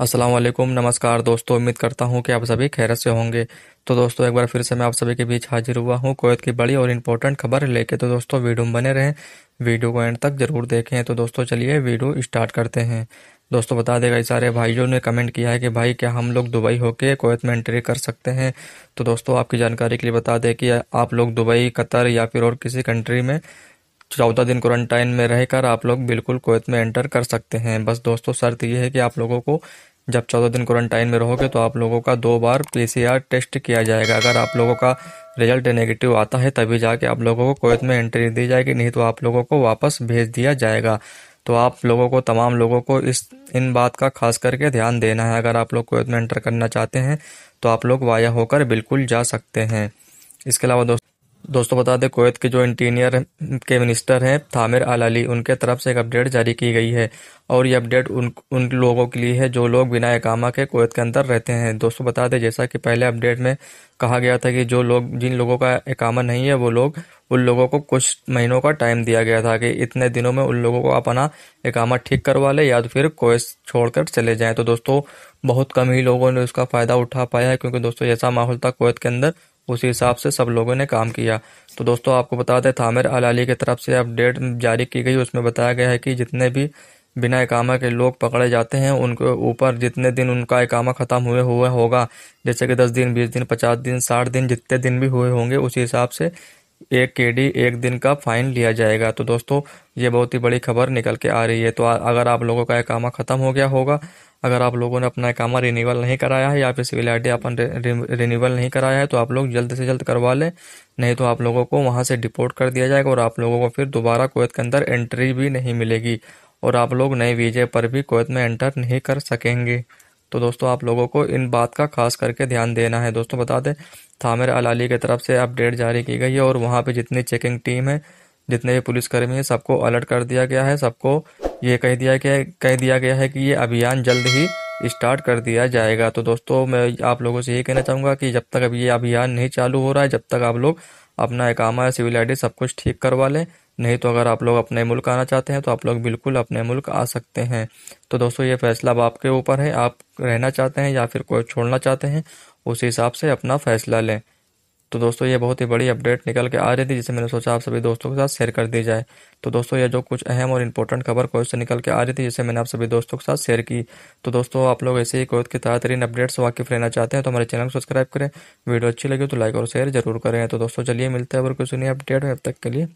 अस्सलाम वालेकुम नमस्कार दोस्तों उम्मीद करता हूँ कि आप सभी खैरत से होंगे तो दोस्तों एक बार फिर से मैं आप सभी के बीच हाजिर हुआ हूँ कोयत की बड़ी और इम्पोर्टेंट खबर लेके तो दोस्तों वीडियो में बने रहें वीडियो को एंड तक जरूर देखें तो दोस्तों चलिए वीडियो स्टार्ट करते हैं दोस्तों बता देगा सारे भाइयों ने कमेंट किया है कि भाई क्या हम लोग दुबई होके कोयत में एंट्री कर सकते हैं तो दोस्तों आपकी जानकारी के लिए बता दें कि आप लोग दुबई कतर या फिर और किसी कंट्री में चौदह दिन क्वारंटाइन में रहकर आप लोग बिल्कुल कोयत में एंटर कर सकते हैं बस दोस्तों शर्त यह है कि आप लोगों को जब चौदह दिन क्वारंटाइन में रहोगे तो आप लोगों का दो बार पी टेस्ट किया जाएगा अगर आप लोगों का रिजल्ट नेगेटिव आता है तभी जाके आप लोगों को कोवैत में एंट्री दी जाएगी नहीं तो आप लोगों को वापस भेज दिया जाएगा तो आप लोगों को तमाम लोगों को इस इन बात का खास करके ध्यान देना है अगर आप लोग कोवैत में एंटर करना चाहते हैं तो आप लोग वाया होकर बिल्कुल जा सकते हैं इसके अलावा दोस्तों दोस्तों बता दें कुवैत के जो इंटीनियर के मिनिस्टर हैं थामिर अल अली उनके तरफ से एक अपडेट जारी की गई है और ये अपडेट उन उन लोगों के लिए है जो लोग बिना एकामा के कुवैत के अंदर रहते हैं दोस्तों बता दें जैसा कि पहले अपडेट में कहा गया था कि जो लोग जिन लोगों का एकामा नहीं है वो लोग उन लोगों को कुछ महीनों का टाइम दिया गया था कि इतने दिनों में उन लोगों को अपना एकामा ठीक करवा लें या तो फिर कोयस छोड़कर चले जाएं तो दोस्तों बहुत कम ही लोगों ने उसका फ़ायदा उठा पाया है क्योंकि दोस्तों ऐसा माहौल था कोवैत के अंदर उसी हिसाब से सब लोगों ने काम किया तो दोस्तों आपको बता दें थामिर अलाली की तरफ से अपडेट जारी की गई उसमें बताया गया है कि जितने भी बिना इकामा के लोग पकड़े जाते हैं उनके ऊपर जितने दिन उनका इकामा ख़त्म हुए हुए होगा जैसे कि दस दिन बीस दिन पचास दिन साठ दिन जितने दिन भी हुए होंगे उसी हिसाब से एक के डी एक दिन का फाइन लिया जाएगा तो दोस्तों ये बहुत ही बड़ी खबर निकल के आ रही है तो अगर आप लोगों का इकामा ख़त्म हो गया होगा अगर आप लोगों ने अपना इकामा रिन्यूअल नहीं कराया है या फिर सिविल आई डी अपन रिन्यूअल नहीं कराया है तो आप लोग जल्द से जल्द करवा लें नहीं तो आप लोगों को वहाँ से डिपोर्ट कर दिया जाएगा और आप लोगों को फिर दोबारा कोवैत के अंदर एंट्री भी नहीं मिलेगी और आप लोग नए वीजे पर भी कोवैत में एंटर नहीं कर सकेंगे तो दोस्तों आप लोगों को इन बात का खास करके ध्यान देना है दोस्तों बता दें थामिर अलाली की तरफ से अपडेट जारी की गई है और वहाँ पर जितनी चेकिंग टीम है जितने भी पुलिसकर्मी हैं सबको अलर्ट कर दिया गया है सबको ये कह दिया कि कह दिया गया है कि ये अभियान जल्द ही स्टार्ट कर दिया जाएगा तो दोस्तों मैं आप लोगों से ये कहना चाहूँगा कि जब तक अब ये अभियान नहीं चालू हो रहा है जब तक आप लोग अपना एकामा या सिविल आई सब कुछ ठीक करवा लें नहीं तो अगर आप लोग अपने मुल्क आना चाहते हैं तो आप लोग बिल्कुल अपने मुल्क आ सकते हैं तो दोस्तों ये फैसला अब आपके ऊपर है आप रहना चाहते हैं या फिर कोई छोड़ना चाहते हैं उस हिसाब से अपना फैसला लें तो दोस्तों ये बहुत ही बड़ी अपडेट निकल के आ रही थी जिसे मैंने सोचा आप सभी दोस्तों के साथ शेयर कर दी जाए तो दोस्तों ये जो कुछ अहम और इंपॉर्टेंट खबर कोविड से निकल के आ रही थी जिसे मैंने आप सभी दोस्तों के साथ शेयर की तो दोस्तों आप लोग ऐसे ही कोविड के ताजा तरीन अपडेट्स वाकिफ रहना चाहते हैं तो हमारे चैनल को सब्सक्राइब करें वीडियो अच्छी लगी तो लाइक और शेयर जरूर करें तो दोस्तों चलिए मिलते हैं और कुछ सुनिए अपडेट में अब तक के लिए